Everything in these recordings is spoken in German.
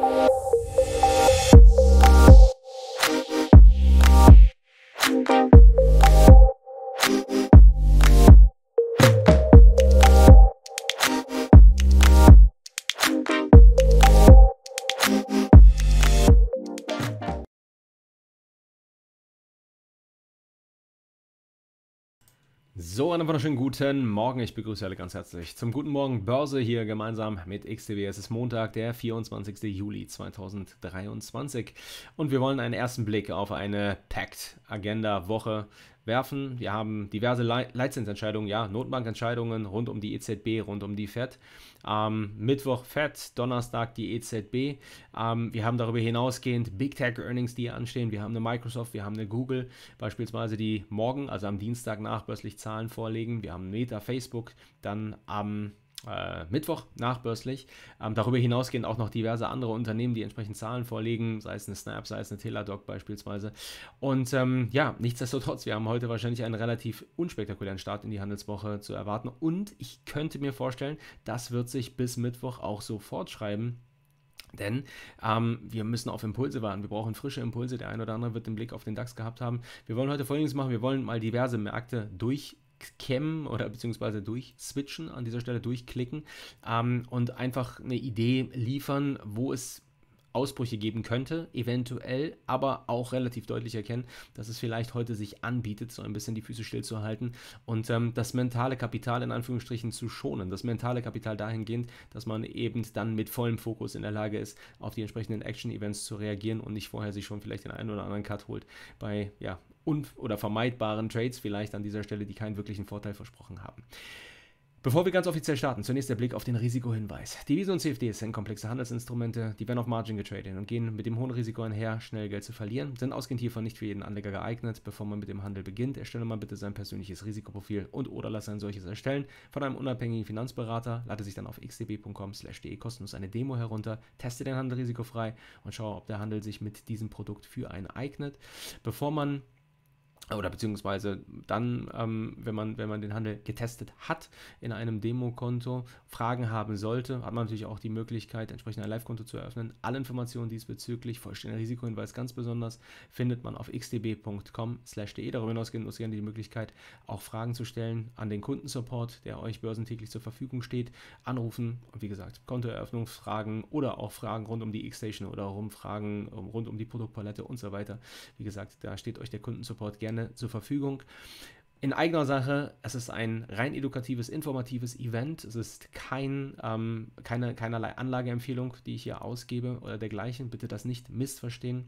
Música So, einen wunderschönen guten Morgen. Ich begrüße alle ganz herzlich zum Guten Morgen Börse hier gemeinsam mit XTB. Es ist Montag, der 24. Juli 2023 und wir wollen einen ersten Blick auf eine Packed Agenda Woche werfen. Wir haben diverse Le Leitzinsentscheidungen, ja, Notbankentscheidungen rund um die EZB, rund um die FED. Ähm, Mittwoch FED, Donnerstag die EZB. Ähm, wir haben darüber hinausgehend Big Tech Earnings, die anstehen. Wir haben eine Microsoft, wir haben eine Google beispielsweise, die morgen, also am Dienstag nachbörslich Zahlen vorlegen. Wir haben Meta, Facebook, dann am ähm, äh, Mittwoch nachbörslich. Ähm, darüber hinausgehend auch noch diverse andere Unternehmen, die entsprechend Zahlen vorlegen, sei es eine Snap, sei es eine Teladoc beispielsweise. Und ähm, ja, nichtsdestotrotz, wir haben heute wahrscheinlich einen relativ unspektakulären Start in die Handelswoche zu erwarten. Und ich könnte mir vorstellen, das wird sich bis Mittwoch auch so fortschreiben. Denn ähm, wir müssen auf Impulse warten. Wir brauchen frische Impulse. Der ein oder andere wird den Blick auf den DAX gehabt haben. Wir wollen heute Folgendes machen. Wir wollen mal diverse Märkte durch durchkämmen oder beziehungsweise durchswitchen, an dieser Stelle durchklicken ähm, und einfach eine Idee liefern, wo es Ausbrüche geben könnte, eventuell, aber auch relativ deutlich erkennen, dass es vielleicht heute sich anbietet, so ein bisschen die Füße stillzuhalten und ähm, das mentale Kapital in Anführungsstrichen zu schonen. Das mentale Kapital dahingehend, dass man eben dann mit vollem Fokus in der Lage ist, auf die entsprechenden Action-Events zu reagieren und nicht vorher sich schon vielleicht den einen oder anderen Cut holt bei ja, un- oder vermeidbaren Trades vielleicht an dieser Stelle, die keinen wirklichen Vorteil versprochen haben. Bevor wir ganz offiziell starten, zunächst der Blick auf den Risikohinweis. Devisen und CFDs sind komplexe Handelsinstrumente, die werden auf Margin getradet und gehen mit dem hohen Risiko einher, schnell Geld zu verlieren, sind ausgehend hiervon nicht für jeden Anleger geeignet. Bevor man mit dem Handel beginnt, erstelle mal bitte sein persönliches Risikoprofil und oder lasse ein solches erstellen von einem unabhängigen Finanzberater, lade sich dann auf xdb.com/de kostenlos eine Demo herunter, teste den Handel risikofrei und schaue, ob der Handel sich mit diesem Produkt für einen eignet. Bevor man oder beziehungsweise dann, ähm, wenn, man, wenn man den Handel getestet hat in einem Demokonto, Fragen haben sollte, hat man natürlich auch die Möglichkeit, entsprechend ein Live-Konto zu eröffnen. Alle Informationen diesbezüglich, vollständiger Risikohinweis ganz besonders, findet man auf xdb.com/de. Darüber hinaus gibt es gerne die Möglichkeit, auch Fragen zu stellen an den Kundensupport, der euch börsentäglich zur Verfügung steht. Anrufen und wie gesagt, Kontoeröffnungsfragen oder auch Fragen rund um die X-Station oder Fragen rund um die Produktpalette und so weiter. Wie gesagt, da steht euch der Kundensupport gerne Wochenende zur Verfügung. In eigener Sache, es ist ein rein edukatives, informatives Event. Es ist kein, ähm, keine, keinerlei Anlageempfehlung, die ich hier ausgebe oder dergleichen. Bitte das nicht missverstehen.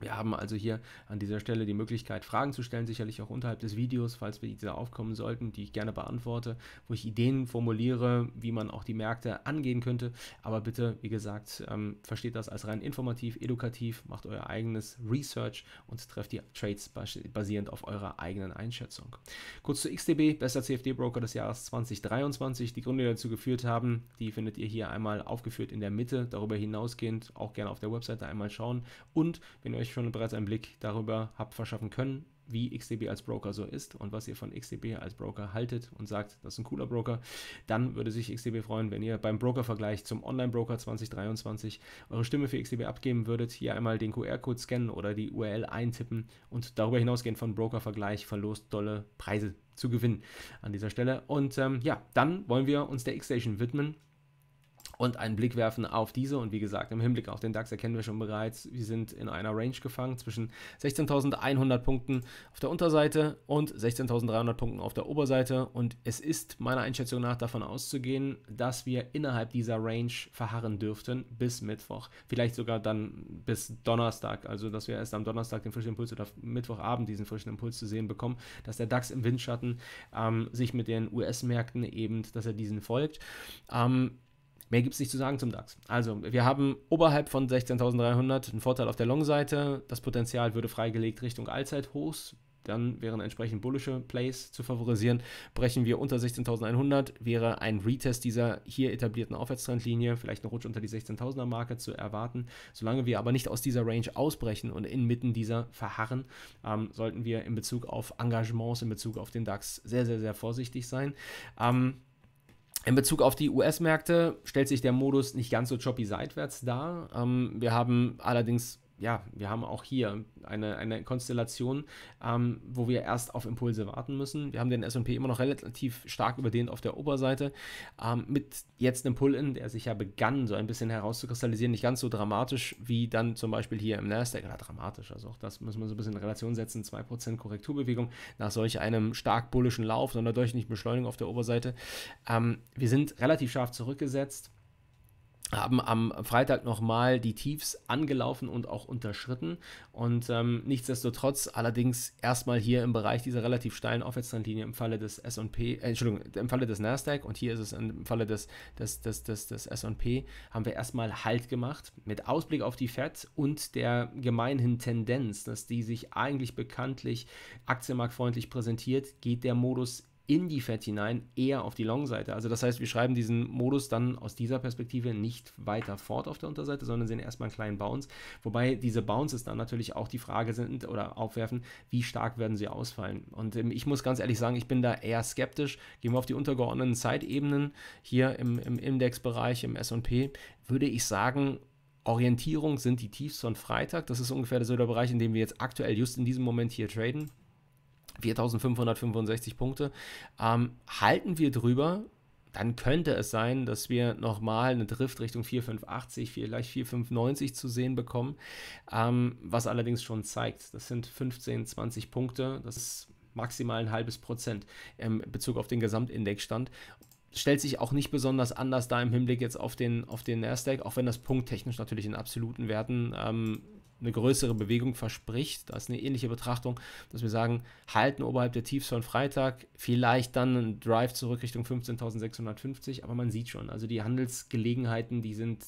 Wir haben also hier an dieser Stelle die Möglichkeit, Fragen zu stellen, sicherlich auch unterhalb des Videos, falls wir diese aufkommen sollten, die ich gerne beantworte, wo ich Ideen formuliere, wie man auch die Märkte angehen könnte. Aber bitte, wie gesagt, ähm, versteht das als rein informativ, edukativ, macht euer eigenes Research und trefft die Trades bas basierend auf eurer eigenen Einschätzung. Kurz zu XTB, bester CFD-Broker des Jahres 2023. Die Gründe, die dazu geführt haben, die findet ihr hier einmal aufgeführt in der Mitte. Darüber hinausgehend auch gerne auf der Webseite einmal schauen. Und wenn ihr euch euch schon bereits einen Blick darüber habt verschaffen können, wie XDB als Broker so ist und was ihr von XDB als Broker haltet und sagt, das ist ein cooler Broker, dann würde sich XDB freuen, wenn ihr beim Brokervergleich zum Online-Broker 2023 eure Stimme für XDB abgeben würdet, hier einmal den QR-Code scannen oder die URL eintippen und darüber hinausgehend von Brokervergleich verlost dolle Preise zu gewinnen an dieser Stelle. Und ähm, ja, dann wollen wir uns der X-Station widmen und einen Blick werfen auf diese. Und wie gesagt, im Hinblick auf den DAX erkennen wir schon bereits, wir sind in einer Range gefangen zwischen 16.100 Punkten auf der Unterseite und 16.300 Punkten auf der Oberseite. Und es ist meiner Einschätzung nach davon auszugehen, dass wir innerhalb dieser Range verharren dürften bis Mittwoch. Vielleicht sogar dann bis Donnerstag. Also, dass wir erst am Donnerstag den frischen Impuls oder Mittwochabend diesen frischen Impuls zu sehen bekommen, dass der DAX im Windschatten ähm, sich mit den US-Märkten eben, dass er diesen folgt. Ähm, Mehr gibt es nicht zu sagen zum DAX. Also, wir haben oberhalb von 16.300 einen Vorteil auf der Long-Seite. Das Potenzial würde freigelegt Richtung Allzeithochs. Dann wären entsprechend bullische Plays zu favorisieren. Brechen wir unter 16.100, wäre ein Retest dieser hier etablierten Aufwärtstrendlinie, vielleicht ein Rutsch unter die 16.000er-Marke zu erwarten. Solange wir aber nicht aus dieser Range ausbrechen und inmitten dieser verharren, ähm, sollten wir in Bezug auf Engagements, in Bezug auf den DAX sehr, sehr, sehr vorsichtig sein. Ähm, in Bezug auf die US-Märkte stellt sich der Modus nicht ganz so choppy seitwärts dar. Ähm, wir haben allerdings ja, wir haben auch hier eine, eine Konstellation, ähm, wo wir erst auf Impulse warten müssen. Wir haben den SP immer noch relativ stark überdehnt auf der Oberseite. Ähm, mit jetzt einem Pull-In, der sich ja begann, so ein bisschen herauszukristallisieren, nicht ganz so dramatisch wie dann zum Beispiel hier im Nasdaq, Ja, dramatisch, also auch das müssen wir so ein bisschen in Relation setzen, 2% Korrekturbewegung nach solch einem stark bullischen Lauf, sondern deutlich nicht Beschleunigung auf der Oberseite. Ähm, wir sind relativ scharf zurückgesetzt haben am Freitag nochmal die Tiefs angelaufen und auch unterschritten. Und ähm, nichtsdestotrotz allerdings erstmal hier im Bereich dieser relativ steilen Aufwärtstrendlinie im Falle des S&P, äh, Entschuldigung, im Falle des Nasdaq und hier ist es im Falle des, des, des, des, des S&P, haben wir erstmal Halt gemacht mit Ausblick auf die FED und der gemeinhin Tendenz, dass die sich eigentlich bekanntlich aktienmarktfreundlich präsentiert, geht der Modus in die Fett hinein eher auf die Long-Seite. Also das heißt, wir schreiben diesen Modus dann aus dieser Perspektive nicht weiter fort auf der Unterseite, sondern sehen erstmal einen kleinen Bounce. Wobei diese Bounces dann natürlich auch die Frage sind oder aufwerfen, wie stark werden sie ausfallen. Und ähm, ich muss ganz ehrlich sagen, ich bin da eher skeptisch. Gehen wir auf die untergeordneten Zeitebenen hier im, im Index-Bereich, im S&P, würde ich sagen, Orientierung sind die Tiefs von Freitag. Das ist ungefähr der Bereich, in dem wir jetzt aktuell just in diesem Moment hier traden. 4565 Punkte. Ähm, halten wir drüber, dann könnte es sein, dass wir nochmal eine Drift Richtung 4580, vielleicht 4590 zu sehen bekommen. Ähm, was allerdings schon zeigt, das sind 15, 20 Punkte. Das ist maximal ein halbes Prozent in Bezug auf den Gesamtindexstand stellt sich auch nicht besonders anders da im Hinblick jetzt auf den, auf den Nasdaq, auch wenn das punkttechnisch natürlich in absoluten Werten ähm, eine größere Bewegung verspricht. Das ist eine ähnliche Betrachtung, dass wir sagen, halten oberhalb der Tiefs von Freitag, vielleicht dann ein Drive zurück Richtung 15.650, aber man sieht schon, also die Handelsgelegenheiten, die sind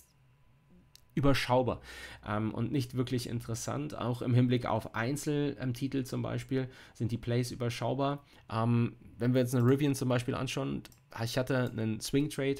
überschaubar ähm, und nicht wirklich interessant. Auch im Hinblick auf Einzeltitel ähm, zum Beispiel sind die Plays überschaubar. Ähm, wenn wir jetzt eine Rivian zum Beispiel anschauen, ich hatte einen Swing Trade,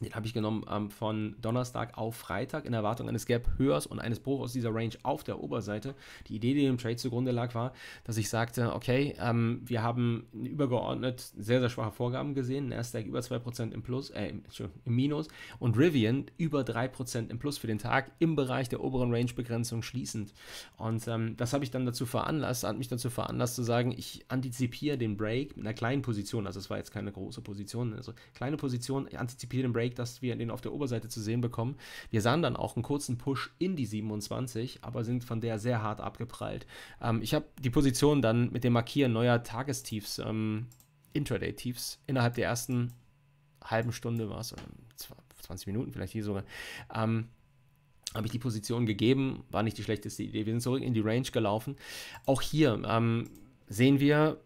den habe ich genommen ähm, von Donnerstag auf Freitag in Erwartung eines Gap höhers und eines Bruchs aus dieser Range auf der Oberseite. Die Idee, die dem Trade zugrunde lag, war, dass ich sagte, okay, ähm, wir haben übergeordnet sehr, sehr schwache Vorgaben gesehen. Nasdaq über 2% im Plus, äh, im Minus und Rivian über 3% im Plus für den Tag im Bereich der oberen Range-Begrenzung schließend. Und ähm, das habe ich dann dazu veranlasst, hat mich dazu veranlasst zu sagen, ich antizipiere den Break mit einer kleinen Position, also es war jetzt keine große Position, also kleine Position, ich antizipiere den Break Break, dass wir den auf der Oberseite zu sehen bekommen. Wir sahen dann auch einen kurzen Push in die 27, aber sind von der sehr hart abgeprallt. Ähm, ich habe die Position dann mit dem Markieren neuer Tagestiefs, ähm, Intraday-Tiefs, innerhalb der ersten halben Stunde war es, 20 Minuten vielleicht hier sogar, ähm, habe ich die Position gegeben, war nicht die schlechteste Idee. Wir sind zurück in die Range gelaufen. Auch hier ähm, sehen wir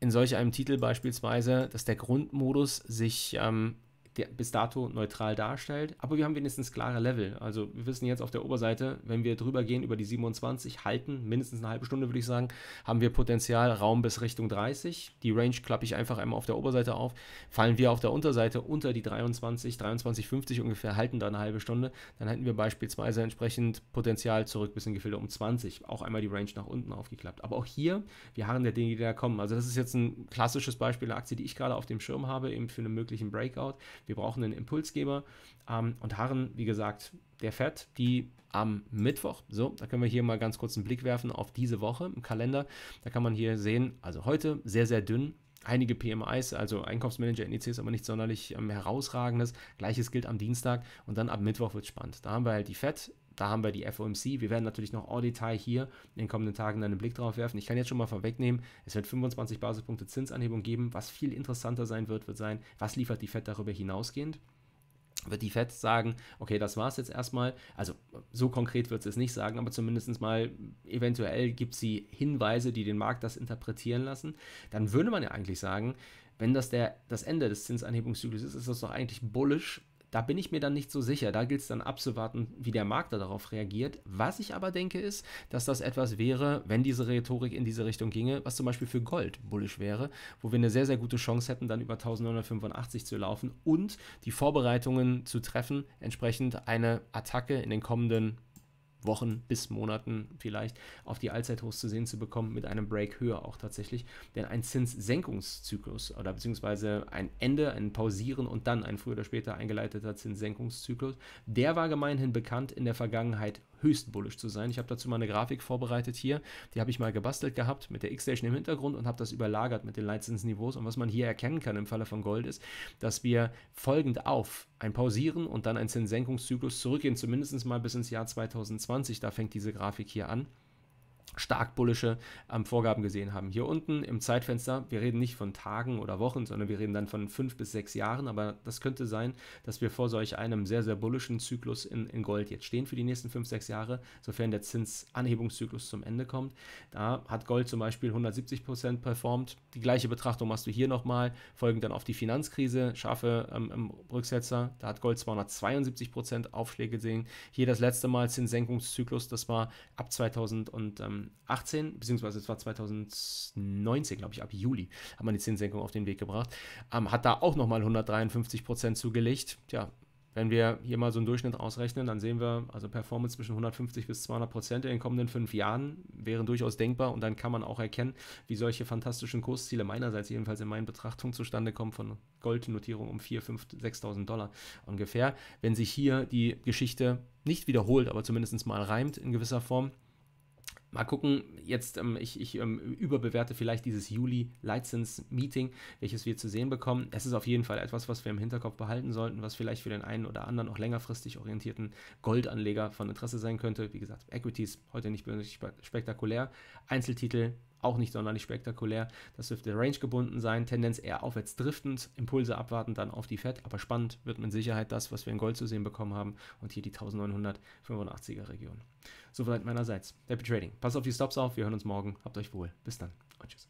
in solch einem Titel beispielsweise, dass der Grundmodus sich ähm, der bis dato neutral darstellt, aber wir haben wenigstens klare Level. Also wir wissen jetzt auf der Oberseite, wenn wir drüber gehen über die 27, halten mindestens eine halbe Stunde, würde ich sagen, haben wir Potenzial Raum bis Richtung 30. Die Range klappe ich einfach einmal auf der Oberseite auf. Fallen wir auf der Unterseite unter die 23, 23,50 ungefähr, halten da eine halbe Stunde, dann hätten wir beispielsweise entsprechend Potenzial zurück bis in Gefilde um 20. Auch einmal die Range nach unten aufgeklappt. Aber auch hier, wir haben der Dinge, die da kommen. Also das ist jetzt ein klassisches Beispiel, der Aktie, die ich gerade auf dem Schirm habe, eben für einen möglichen Breakout. Wir brauchen einen Impulsgeber. Ähm, und Harren, wie gesagt, der fährt die am Mittwoch. So, da können wir hier mal ganz kurz einen Blick werfen auf diese Woche im Kalender. Da kann man hier sehen, also heute sehr, sehr dünn. Einige PMIs, also Einkaufsmanager-Indizes, e aber nichts sonderlich ähm, herausragendes. Gleiches gilt am Dienstag und dann ab Mittwoch wird es spannend. Da haben wir halt die FED da haben wir die FOMC. Wir werden natürlich noch all Detail hier in den kommenden Tagen einen Blick drauf werfen. Ich kann jetzt schon mal vorwegnehmen, es wird 25 Basispunkte Zinsanhebung geben. Was viel interessanter sein wird, wird sein, was liefert die Fed darüber hinausgehend? Wird die Fed sagen, okay, das war es jetzt erstmal. Also so konkret wird sie es nicht sagen, aber zumindest mal eventuell gibt sie Hinweise, die den Markt das interpretieren lassen. Dann würde man ja eigentlich sagen, wenn das der, das Ende des Zinsanhebungszyklus ist, ist das doch eigentlich bullisch, da bin ich mir dann nicht so sicher. Da gilt es dann abzuwarten, wie der Markt darauf reagiert. Was ich aber denke ist, dass das etwas wäre, wenn diese Rhetorik in diese Richtung ginge, was zum Beispiel für Gold bullisch wäre, wo wir eine sehr, sehr gute Chance hätten, dann über 1985 zu laufen und die Vorbereitungen zu treffen, entsprechend eine Attacke in den kommenden Wochen bis Monaten vielleicht auf die Allzeithochs zu sehen zu bekommen, mit einem Break höher auch tatsächlich. Denn ein Zinssenkungszyklus oder beziehungsweise ein Ende, ein Pausieren und dann ein früher oder später eingeleiteter Zinssenkungszyklus, der war gemeinhin bekannt in der Vergangenheit höchst bullisch zu sein. Ich habe dazu mal eine Grafik vorbereitet hier. Die habe ich mal gebastelt gehabt mit der X-Station im Hintergrund und habe das überlagert mit den Leitzinsniveaus. Und was man hier erkennen kann im Falle von Gold ist, dass wir folgend auf ein Pausieren und dann ein Zinssenkungszyklus zurückgehen, zumindest mal bis ins Jahr 2020. Da fängt diese Grafik hier an stark bullische ähm, Vorgaben gesehen haben. Hier unten im Zeitfenster, wir reden nicht von Tagen oder Wochen, sondern wir reden dann von fünf bis sechs Jahren, aber das könnte sein, dass wir vor solch einem sehr, sehr bullischen Zyklus in, in Gold jetzt stehen für die nächsten fünf, sechs Jahre, sofern der Zinsanhebungszyklus zum Ende kommt. Da hat Gold zum Beispiel 170% Prozent performt. Die gleiche Betrachtung machst du hier nochmal, folgend dann auf die Finanzkrise, scharfe ähm, ähm Rücksetzer, da hat Gold 272% Prozent Aufschläge gesehen. Hier das letzte Mal Zinssenkungszyklus, das war ab 2000 und ähm, 2018, beziehungsweise es war 2019, glaube ich, ab Juli, hat man die Zinssenkung auf den Weg gebracht, ähm, hat da auch nochmal 153 Prozent zugelegt. Tja, wenn wir hier mal so einen Durchschnitt ausrechnen, dann sehen wir, also Performance zwischen 150 bis 200 Prozent in den kommenden fünf Jahren wären durchaus denkbar und dann kann man auch erkennen, wie solche fantastischen Kursziele meinerseits jedenfalls in meinen Betrachtungen zustande kommen von Goldnotierung um 4.000, 5.000, 6.000 Dollar ungefähr. Wenn sich hier die Geschichte nicht wiederholt, aber zumindest mal reimt in gewisser Form, Mal gucken, jetzt ähm, ich, ich ähm, überbewerte vielleicht dieses Juli-License-Meeting, welches wir zu sehen bekommen. Es ist auf jeden Fall etwas, was wir im Hinterkopf behalten sollten, was vielleicht für den einen oder anderen auch längerfristig orientierten Goldanleger von Interesse sein könnte. Wie gesagt, Equities heute nicht besonders spektakulär. Einzeltitel auch nicht sonderlich spektakulär. Das dürfte Range gebunden sein, Tendenz eher aufwärts driftend, Impulse abwarten, dann auf die Fett. Aber spannend wird mit Sicherheit das, was wir in Gold zu sehen bekommen haben und hier die 1985er Region. Soweit meinerseits. Happy Trading. Passt auf die Stops auf. Wir hören uns morgen. Habt euch wohl. Bis dann und tschüss.